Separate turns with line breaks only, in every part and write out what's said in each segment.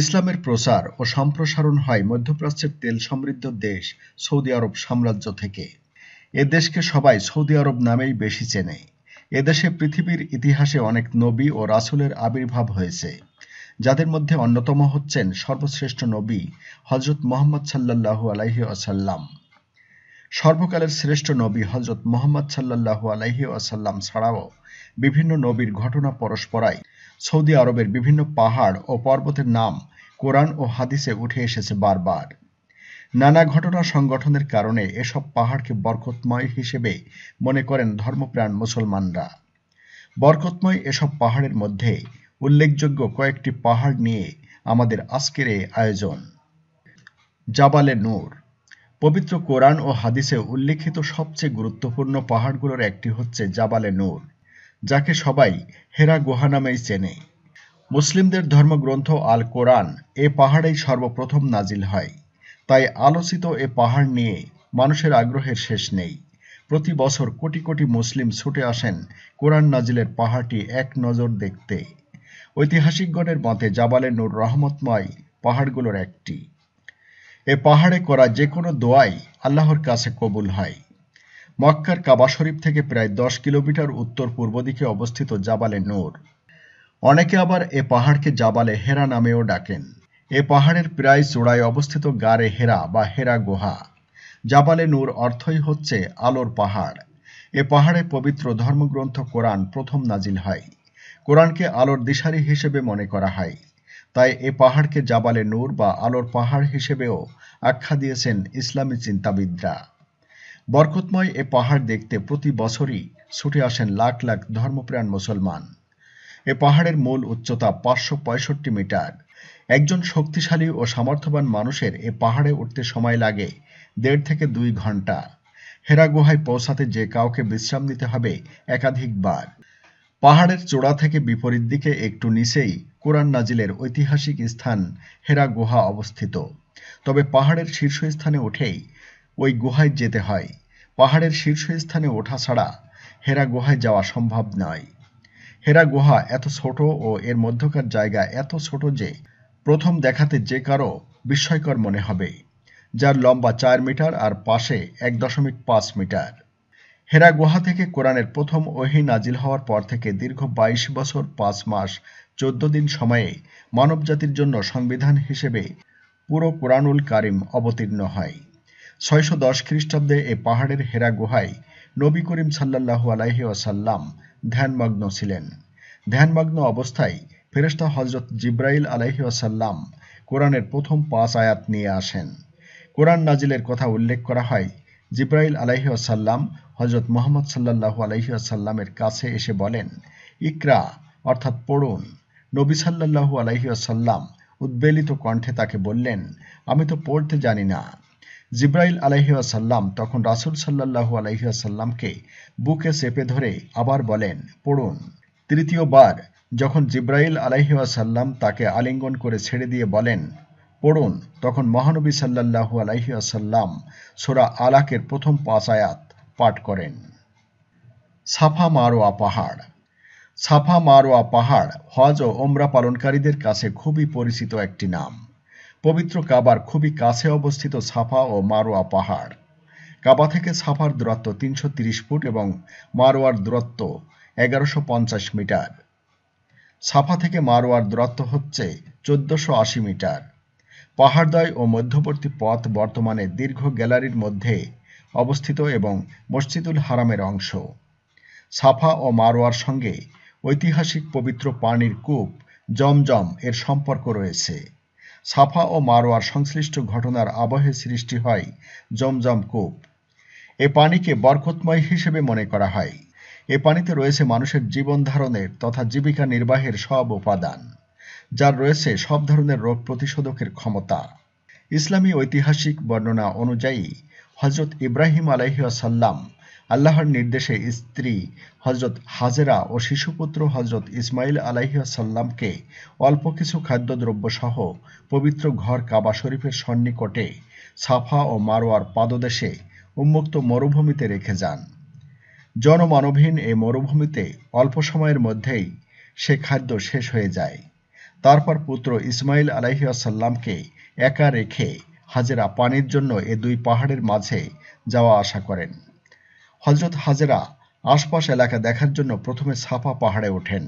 ইসলামের প্রসার ও সম্প্রসারণ হয় মধ্যপ্রাচ্যের তেল সমৃদ্ধ দেশ সৌদি আরব সাম্রাজ্য থেকে এ দেশকে সবাই সৌদি আরব নামেই বেশি চেনে এদেশে পৃথিবীর ইতিহাসে অনেক নবী ও রাসুলের আবির্ভাব হয়েছে যাদের মধ্যে অন্যতম হচ্ছেন সর্বশ্রেষ্ঠ নবী হজরত মোহাম্মদ সাল্লাহু আলাইহি আসাল্লাম সর্বকালের শ্রেষ্ঠ নবী হজরত মোহাম্মদ সাল্লাহু আলাইহি আসাল্লাম ছাড়াও বিভিন্ন নবীর ঘটনা পরস্পরায় সৌদি আরবের বিভিন্ন পাহাড় ও পর্বতের নাম কোরআন ও হাদিসে উঠে এসেছে বারবার নানা ঘটনা সংগঠনের কারণে এসব পাহাড়কে বরকতময় হিসেবে মনে করেন ধর্মপ্রাণ মুসলমানরা বরকতময় এসব পাহাড়ের মধ্যে উল্লেখযোগ্য কয়েকটি পাহাড় নিয়ে আমাদের আজকের এই আয়োজন জাবালে নূর পবিত্র কোরআন ও হাদিসে উল্লেখিত সবচেয়ে গুরুত্বপূর্ণ পাহাড়গুলোর একটি হচ্ছে জাবালে নূর যাকে সবাই হেরা গুহা নামেই চেনে মুসলিমদের ধর্মগ্রন্থ আল কোরআন এ পাহাড়েই সর্বপ্রথম নাজিল হয় তাই আলোচিত এ পাহাড় নিয়ে মানুষের আগ্রহের শেষ নেই প্রতি বছর কোটি কোটি মুসলিম ছুটে আসেন কোরআন নাজিলের পাহাড়টি এক নজর দেখতে ঐতিহাসিকগণের মতে জাবালে নূর রহমতময় পাহাড়গুলোর একটি এ পাহাড়ে করা যে কোনো দোয়াই আল্লাহর কাছে কবুল হয় মক্কার কাবা শরীফ থেকে প্রায় দশ কিলোমিটার উত্তর পূর্ব দিকে অবস্থিত জাবালে নূর অনেকে আবার এ পাহাড়কে জাবালে হেরা নামেও ডাকেন এ পাহাড়ের প্রায় চূড়ায় অবস্থিত গারে হেরা বা হেরা গুহা জাবালে নূর অর্থই হচ্ছে আলোর পাহাড় এ পাহাড়ে পবিত্র ধর্মগ্রন্থ কোরআন প্রথম নাজিল হয় কোরআনকে আলোর দিশারি হিসেবে মনে করা হয় তাই এ পাহাড়কে জাবালে নূর বা আলোর পাহাড় হিসেবেও আখ্যা দিয়েছেন ইসলামী চিন্তাবিদরা বরকতময় এ পাহাড় দেখতে প্রতি বছরই ছুটে আসেন লাখ লাখ ধর্মপ্রাণ মুসলমান এ পাহাড়ের মূল উচ্চতা পাঁচশো মিটার একজন শক্তিশালী ও সামর্থ্যবান মানুষের এ পাহাড়ে উঠতে সময় লাগে দেড় থেকে দুই ঘন্টা হেরা গুহায় পৌঁছাতে যে কাউকে বিশ্রাম নিতে হবে একাধিকবার পাহাড়ের চূড়া থেকে বিপরীত দিকে একটু নিচেই কোরআন নাজিলের ঐতিহাসিক স্থান হেরা গুহা অবস্থিত তবে পাহাড়ের শীর্ষস্থানে উঠেই ওই গুহায় যেতে হয় পাহাড়ের শীর্ষস্থানে ওঠা ছাড়া হেরা গুহায় যাওয়া সম্ভব নয় হেরা গুহা এত ছোট ও এর মধ্যকার জায়গা এত ছোট যে প্রথম দেখাতে যে কারো বিস্ময়কর মনে হবে যার লম্বা চার মিটার আর পাশে এক দশমিক পাঁচ মিটার হেরা গুহা থেকে কোরআনের প্রথম ওহি নাজিল হওয়ার পর থেকে দীর্ঘ ২২ বছর পাঁচ মাস চোদ্দ দিন সময়ে মানবজাতির জন্য সংবিধান হিসেবে পুরো কোরআনুল কারিম অবতীর্ণ হয় ছয়শ দশ খ্রিস্টাব্দে এ পাহাড়ের হেরা গুহায় নবী করিম সাল্লাহু আলাইহি আসাল্লাম ধ্যানমগ্ন ছিলেন ধ্যানমগ্ন অবস্থায় ফেরেস্তা হজরত জিব্রাইল আলাইহি ওয়াসাল্লাম কোরআনের প্রথম পাঁচ আয়াত নিয়ে আসেন কোরআন নাজিলের কথা উল্লেখ করা হয় জিব্রাইল আলাইহি আসাল্লাম হজরত মোহাম্মদ সাল্লাহু আলহি আসাল্লামের কাছে এসে বলেন ইকরা অর্থাৎ পড়ুন নবী সাল্লাহু আলাইহি আসাল্লাম উদ্বেলিত কণ্ঠে তাকে বললেন আমি তো পড়তে জানি না জিব্রাইল আলহিউসাল্লাম তখন রাসুল সাল্লাহু আলহিউসাল্লামকে বুকে চেপে ধরে আবার বলেন পড়ুন তৃতীয়বার যখন জিব্রাইল আলাইহাসাল্লাম তাকে আলিঙ্গন করে ছেড়ে দিয়ে বলেন পড়ুন তখন মহানবী সাল্লাহু আলাইহাসাল্লাম সোরা আলাকের প্রথম পাঁচ পাঠ করেন সাফা মারোয়া পাহাড় সাফা মারোয়া পাহাড় হজ ও ওমরা পালনকারীদের কাছে খুবই পরিচিত একটি নাম পবিত্র কাবার খুবই কাছে অবস্থিত সাফা ও মারোয়া পাহাড় কাবা থেকে সাফার দূরত্ব তিনশো ফুট এবং মারোয়ার দূরত্ব এগারোশো মিটার সাফা থেকে মারোয়ার দূরত্ব হচ্ছে চোদ্দশো মিটার পাহাড়দয় ও মধ্যবর্তী পথ বর্তমানে দীর্ঘ গ্যালারির মধ্যে অবস্থিত এবং মসজিদুল হারামের অংশ সাফা ও মারোয়ার সঙ্গে ঐতিহাসিক পবিত্র পানির কূপ জমজম এর সম্পর্ক রয়েছে সাফা ও মারোয়ার সংশ্লিষ্ট ঘটনার আবহে সৃষ্টি হয় জমজম কূপ এ পানিকে বরকতময় হিসেবে মনে করা হয় এ পানিতে রয়েছে মানুষের জীবন ধারণের তথা জীবিকা নির্বাহের সব উপাদান যার রয়েছে সব ধরনের রোগ প্রতিষেধকের ক্ষমতা ইসলামী ঐতিহাসিক বর্ণনা অনুযায়ী হজরত ইব্রাহিম আলহিয়াসাল্লাম আল্লাহর নির্দেশে স্ত্রী হজরত হাজেরা ও শিশুপুত্র হজরত ইসমাইল আলাইসাল্লামকে অল্প কিছু খাদ্যদ্রব্য সহ পবিত্র ঘর কাবা শরীফের সন্নিকটে সাফা ও মারোয়ার পাদদেশে উন্মুক্ত মরুভূমিতে রেখে যান জনমানবহীন এই মরুভূমিতে অল্প সময়ের মধ্যেই সে খাদ্য শেষ হয়ে যায় তারপর পুত্র ইসমাইল আলাইসাল্লামকে একা রেখে হাজেরা পানির জন্য এ দুই পাহাড়ের মাঝে যাওয়া আশা করেন হজরত হাজেরা আশপাশ এলাকা দেখার জন্য প্রথমে সাফা পাহাড়ে ওঠেন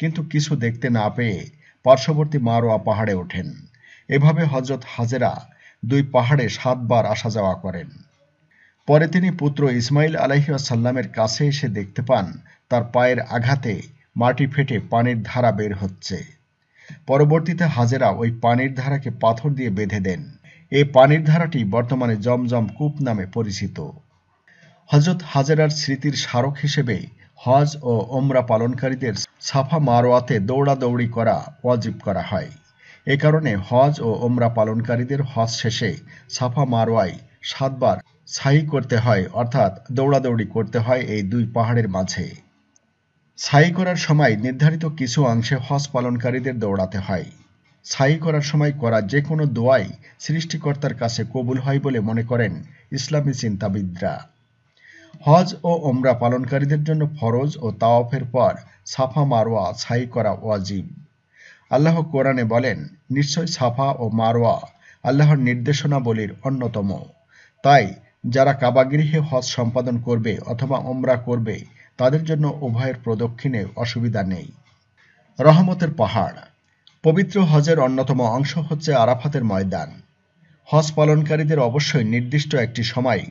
কিন্তু কিছু দেখতে না পেয়ে পার্শ্ববর্তী মারোয়া পাহাড়ে ওঠেন এভাবে হজরত হাজেরা দুই পাহাড়ে সাতবার আসা যাওয়া করেন পরে তিনি পুত্র ইসমাইল আলহিউসাল্লামের কাছে এসে দেখতে পান তার পায়ের আঘাতে মাটি ফেটে পানির ধারা বের হচ্ছে পরবর্তীতে হাজেরা ওই পানির ধারাকে পাথর দিয়ে বেঁধে দেন এই পানির ধারাটি বর্তমানে জমজম কূপ নামে পরিচিত হজরত হাজারার স্মৃতির স্মারক হিসেবে হজ ও ওমরা পালনকারীদের সাফা মারোয়াতে দৌড়াদৌড়ি করা অজীব করা হয় এ কারণে হজ ও ওমরা পালনকারীদের হজ শেষে সাফা মারোয়ায় সাতবার ছাই করতে হয় অর্থাৎ দৌড়াদৌড়ি করতে হয় এই দুই পাহাড়ের মাঝে সাই করার সময় নির্ধারিত কিছু অংশে হজ পালনকারীদের দৌড়াতে হয় সাই করার সময় করা যে কোনো দোয়াই সৃষ্টিকর্তার কাছে কবুল হয় বলে মনে করেন ইসলামী চিন্তাবিদরা হজ ও ওমরা পালনকারীদের জন্য ফরজ ও তাওয়াফের পর সাফা মারোয়া ছাই করা ওয়াজিব আল্লাহ কোরআনে বলেন নিশ্চয় সাফা ও মারোয়া আল্লাহর নির্দেশনাবলীর অন্যতম তাই যারা কাবাগৃহে হজ সম্পাদন করবে অথবা ওমরা করবে তাদের জন্য উভয়ের প্রদক্ষিণে অসুবিধা নেই রহমতের পাহাড় পবিত্র হজের অন্যতম অংশ হচ্ছে আরাফাতের ময়দান হজ পালনকারীদের অবশ্যই নির্দিষ্ট একটি সময়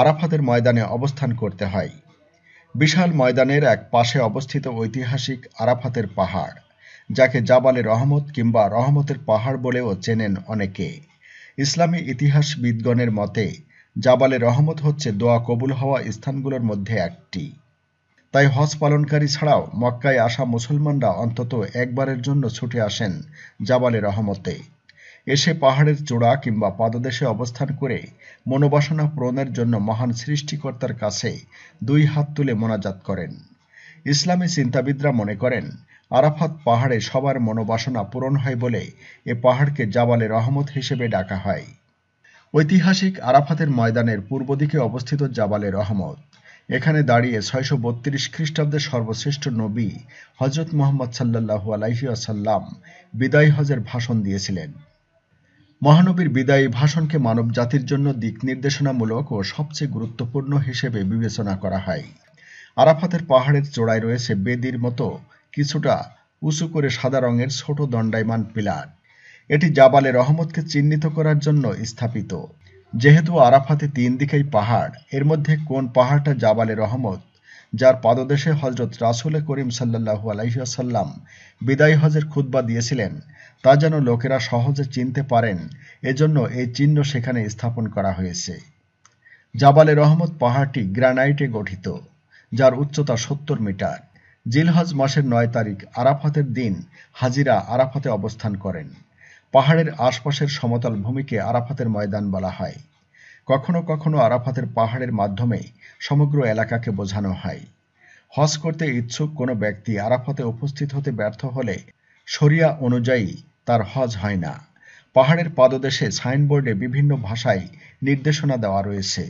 আরাফাতের ময়দানে অবস্থান করতে হয় বিশাল ময়দানের এক পাশে অবস্থিত ঐতিহাসিক আরাফাতের পাহাড় যাকে জাবালে রহমত কিংবা রহমতের পাহাড় বলেও চেনেন অনেকে ইসলামী ইতিহাসবিদগণের মতে জাবালে রহমত হচ্ছে দোয়া কবুল হওয়া স্থানগুলোর মধ্যে একটি তাই হজ পালনকারী ছাড়াও মক্কায় আসা মুসলমানরা অন্তত একবারের জন্য ছুটে আসেন জাবালে রহমতে এসে পাহাড়ের চূড়া কিংবা পাদদেশে অবস্থান করে মনোবাসনা পূরণের জন্য মহান সৃষ্টিকর্তার কাছে দুই হাত তুলে মোনাজাত করেন ইসলামী চিন্তাবিদরা মনে করেন আরাফাত পাহাড়ে সবার মনোবাসনা পূরণ হয় বলে এ পাহাড়কে জাবালে রহমত হিসেবে ডাকা হয় ঐতিহাসিক আরাফাতের ময়দানের পূর্ব দিকে অবস্থিত জাবালে রহমত এখানে দাঁড়িয়ে ছয়শো বত্রিশ খ্রিস্টাব্দের সর্বশ্রেষ্ঠ নবী হজরত মোহাম্মদ সাল্লাহু আলাইহি আসাল্লাম বিদায় হজের ভাষণ দিয়েছিলেন মহানবীর বিদায়ী ভাষণকে মানব জাতির জন্য দিক নির্দেশনামূলক ও সবচেয়ে গুরুত্বপূর্ণ হিসেবে বিবেচনা করা হয় আরাফাতের পাহাড়ের চূড়ায় রয়েছে বেদির মতো কিছুটা উঁচু করে সাদা রঙের ছোট দণ্ডায়মান পিলার এটি জাবালে রহমতকে চিহ্নিত করার জন্য স্থাপিত যেহেতু আরাফাতে তিন দিকেই পাহাড় এর মধ্যে কোন পাহাড়টা জাবালে রহমত যার পাদদেশে হজরত রাসুল করিম সাল্লাহু আলাইসাল্লাম বিদায় হজের খুদ্া দিয়েছিলেন তা যেন লোকেরা সহজে চিনতে পারেন এজন্য এই চিহ্ন সেখানে স্থাপন করা হয়েছে জাবালে রহমত পাহাড়টি গ্রানাইটে গঠিত যার উচ্চতা সত্তর মিটার জিলহজ মাসের নয় তারিখ আরাফাতের দিন হাজিরা আরাফাতে অবস্থান করেন পাহাড়ের আশপাশের সমতল ভূমিকে আরাফাতের ময়দান বলা হয় কখনো কখনো আরাফাতের পাহাড়ের মাধ্যমে সমগ্র এলাকাকে বোঝানো হয় হজ করতে ইচ্ছুক কোনো ব্যক্তি আরাফাতে উপস্থিত হতে ব্যর্থ হলে শরিয়া অনুযায়ী তার হজ হয় না পাহাড়ের পাদদেশে সাইনবোর্ডে বিভিন্ন ভাষায় নির্দেশনা দেওয়া রয়েছে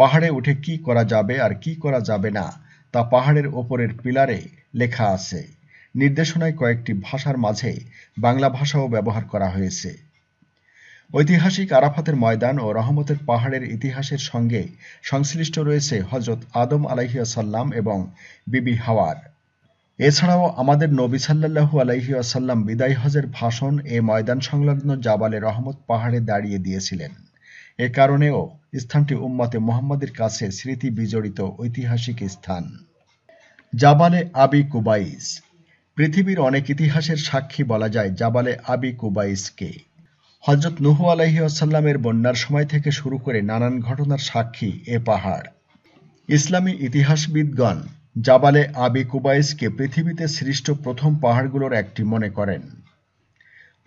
পাহাড়ে উঠে কি করা যাবে আর কি করা যাবে না তা পাহাড়ের ওপরের পিলারে লেখা আছে নির্দেশনায় কয়েকটি ভাষার মাঝে বাংলা ভাষাও ব্যবহার করা হয়েছে ঐতিহাসিক আরাফাতের ময়দান ও রহমতের পাহাড়ের ইতিহাসের সঙ্গে সংশ্লিষ্ট রয়েছে হজরত আদম আলাইহিয়াসাল্লাম এবং বিবি হাওয়ার এছাড়াও আমাদের নবী সাল্লাহু আলাইহিয়াসাল্লাম বিদায় হজের ভাষণ এ ময়দান সংলগ্ন জাবালে রহমত পাহাড়ে দাঁড়িয়ে দিয়েছিলেন এ কারণেও স্থানটি উম্মাতে মোহাম্মদের কাছে স্মৃতি বিজড়িত ঐতিহাসিক স্থান জাবালে আবি কুবাইস পৃথিবীর অনেক ইতিহাসের সাক্ষী বলা যায় জাবালে আবি কুবাইসকে হজরত নুহু আলাহি আসাল্লামের বন্যার সময় থেকে শুরু করে নানান ঘটনার সাক্ষী এ পাহাড় ইসলামী ইতিহাসবিদগণ জাবালে আবি কুবাইসকে পৃথিবীতে সৃষ্ট প্রথম পাহাড়গুলোর একটি মনে করেন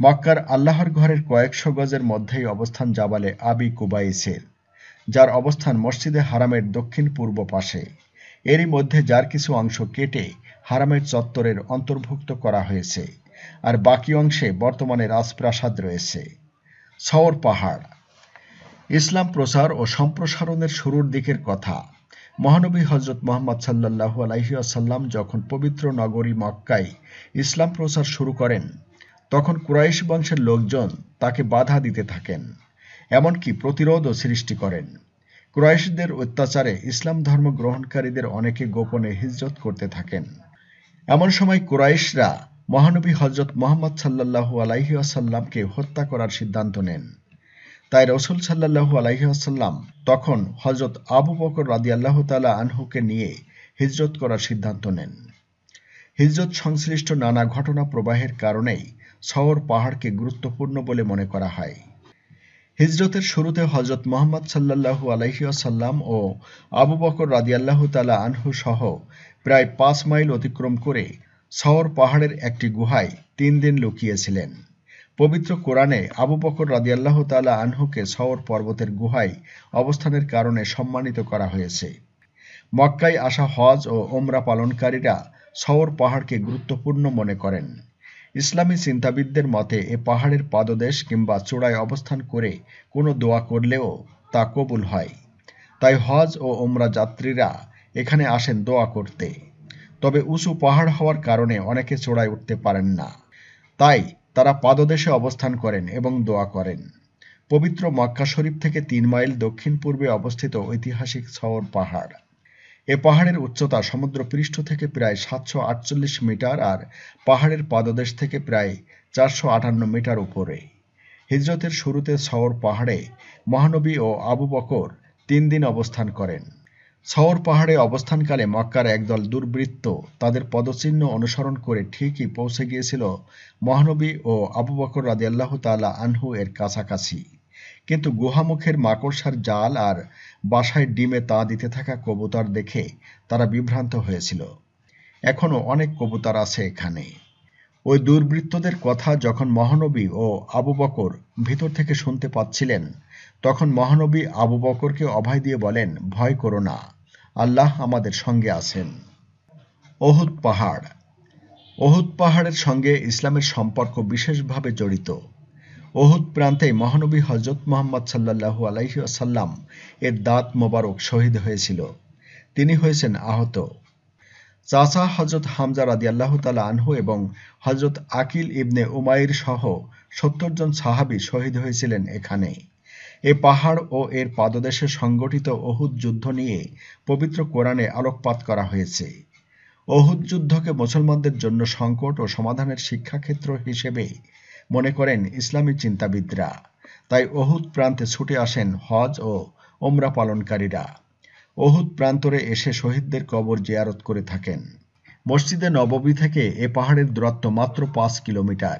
মক্কার আল্লাহর ঘরের কয়েকশো গজের মধ্যেই অবস্থান জাবালে আবি কুবাইসের যার অবস্থান মসজিদে হারামের দক্ষিণ পূর্ব পাশে এরই মধ্যে যার কিছু অংশ কেটে হারামের চত্বরের অন্তর্ভুক্ত করা হয়েছে আর বাকি অংশে বর্তমানে রাজপ্রাসাদ রয়েছে সওর পাহাড় ইসলাম প্রসার ও সম্প্রসারণের শুরুর দিকের কথা মহানবী হজরত মোহাম্মদ সাল্লাহু আলহিয়াসাল্লাম যখন পবিত্র নগরী মক্কায় ইসলাম প্রসার শুরু করেন তখন কুরাইশ বংশের লোকজন তাকে বাধা দিতে থাকেন এমনকি প্রতিরোধও সৃষ্টি করেন কুরাইশদের অত্যাচারে ইসলাম ধর্ম গ্রহণকারীদের অনেকে গোপনে হিজরত করতে থাকেন এমন সময় কুরাইশরা মহানবী মোহাম্মদ সাল্লাহু আলাইহি আসাল্লামকে হত্যা করার সিদ্ধান্ত নেন তাই রসুল সাল্লাহু আলাইহি আসাল্লাম তখন হজরত আবু বকর রাদি আল্লাহ তালা আনহুকে নিয়ে হিজরত করার সিদ্ধান্ত নেন হিজরত সংশ্লিষ্ট নানা ঘটনা প্রবাহের কারণেই শহর পাহাড়কে গুরুত্বপূর্ণ বলে মনে করা হয় হিজরতের শুরুতে হজরত মোহাম্মদ সাল্লাহু আসাল্লাম ও আবু বকর রাদিয়াল্লাহ তালা আনহু সহ প্রায় পাঁচ মাইল অতিক্রম করে সাওর পাহাড়ের একটি গুহায় তিন দিন লুকিয়েছিলেন পবিত্র কোরআনে আবু বকর রাদিয়াল্লাহ তালা আনহুকে সওর পর্বতের গুহায় অবস্থানের কারণে সম্মানিত করা হয়েছে মক্কায় আসা হজ ও ওমরা পালনকারীরা সওর পাহাড়কে গুরুত্বপূর্ণ মনে করেন ইসলামী চিন্তাবিদদের মতে এ পাহাড়ের পাদদেশ কিংবা চূড়ায় অবস্থান করে কোনো দোয়া করলেও তা কবুল হয় তাই হজ ও ওমরা যাত্রীরা এখানে আসেন দোয়া করতে তবে উঁচু পাহাড় হওয়ার কারণে অনেকে চোড়ায় উঠতে পারেন না তাই তারা পাদদেশে অবস্থান করেন এবং দোয়া করেন পবিত্র মক্কা শরীফ থেকে তিন মাইল দক্ষিণ পূর্বে অবস্থিত ঐতিহাসিক শহর পাহাড় এ পাহাড়ের উচ্চতা সমুদ্রপৃষ্ঠ থেকে প্রায় সাতশো আটচল্লিশ মিটার আর পাহাড়ের পাদদেশ থেকে প্রায় চারশো আটান্ন মিটার উপরে হিজরতের শুরুতে শহর পাহাড়ে মহানবী ও আবু বকর তিন দিন অবস্থান করেন সাওর পাহাড়ে অবস্থানকালে মক্কার একদল দুর্বৃত্ত তাদের পদচিহ্ন অনুসরণ করে ঠিকই পৌঁছে গিয়েছিল মহানবী ও আবু বকর আল্লাহ তালা আনহু এর কাছাকাছি কিন্তু গুহামুখের মাকড়সার জাল আর বাসায় ডিমে তা দিতে থাকা কবুতর দেখে তারা বিভ্রান্ত হয়েছিল এখনও অনেক কবুতর আছে এখানে ওই দুর্বৃত্তদের কথা যখন মহানবী ও আবু বকর ভিতর থেকে শুনতে পাচ্ছিলেন তখন মহানবী আবু বকরকে অভয় দিয়ে বলেন ভয় করো না আল্লাহ আমাদের সঙ্গে আছেন অহুদ পাহাড় অহুদ পাহাড়ের সঙ্গে ইসলামের সম্পর্ক বিশেষভাবে জড়িত অহুদ প্রান্তে মহানবী হজরত মোহাম্মদ সাল্লাহু আলাইহি আসাল্লাম এর দাঁত মোবারক শহীদ হয়েছিল তিনি হয়েছেন আহত চাচা হজরত হামজার আদি আল্লাহ তালা আনহু এবং হজরত আকিল ইবনে উমাইর সহ সত্তর জন সাহাবি শহীদ হয়েছিলেন এখানে এ পাহাড় ও এর পাদদেশে সংগঠিত অহুদ যুদ্ধ নিয়ে পবিত্র কোরআনে আলোকপাত করা হয়েছে অহুদ যুদ্ধকে মুসলমানদের জন্য সংকট ও সমাধানের শিক্ষাক্ষেত্র হিসেবে মনে করেন ইসলামী চিন্তাবিদরা তাই অহুদ প্রান্তে ছুটে আসেন হজ ও ওমরা পালনকারীরা অহুদ প্রান্তরে এসে শহীদদের কবর জিয়ারত করে থাকেন মসজিদে নববী থেকে এ পাহাড়ের দূরত্ব মাত্র পাঁচ কিলোমিটার